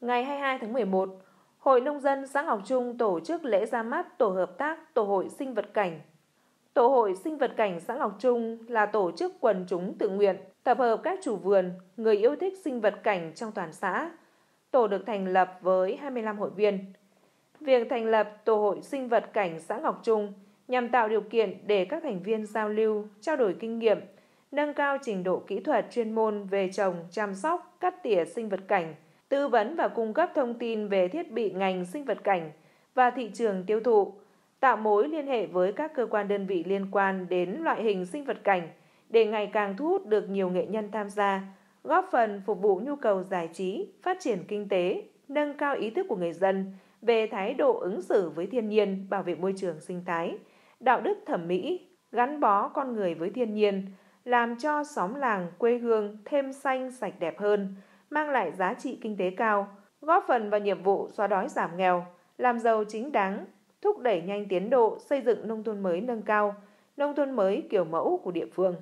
Ngày 22 tháng 11, Hội Nông dân xã Ngọc Trung tổ chức lễ ra mắt Tổ hợp tác Tổ hội sinh vật cảnh. Tổ hội sinh vật cảnh xã Ngọc Trung là tổ chức quần chúng tự nguyện, tập hợp các chủ vườn, người yêu thích sinh vật cảnh trong toàn xã. Tổ được thành lập với 25 hội viên. Việc thành lập Tổ hội sinh vật cảnh xã Ngọc Trung nhằm tạo điều kiện để các thành viên giao lưu, trao đổi kinh nghiệm, nâng cao trình độ kỹ thuật chuyên môn về trồng, chăm sóc, cắt tỉa sinh vật cảnh – tư vấn và cung cấp thông tin về thiết bị ngành sinh vật cảnh và thị trường tiêu thụ, tạo mối liên hệ với các cơ quan đơn vị liên quan đến loại hình sinh vật cảnh để ngày càng thu hút được nhiều nghệ nhân tham gia, góp phần phục vụ nhu cầu giải trí, phát triển kinh tế, nâng cao ý thức của người dân về thái độ ứng xử với thiên nhiên, bảo vệ môi trường sinh thái, đạo đức thẩm mỹ, gắn bó con người với thiên nhiên, làm cho xóm làng, quê hương thêm xanh sạch đẹp hơn, mang lại giá trị kinh tế cao, góp phần vào nhiệm vụ xóa đói giảm nghèo, làm giàu chính đáng, thúc đẩy nhanh tiến độ xây dựng nông thôn mới nâng cao, nông thôn mới kiểu mẫu của địa phương.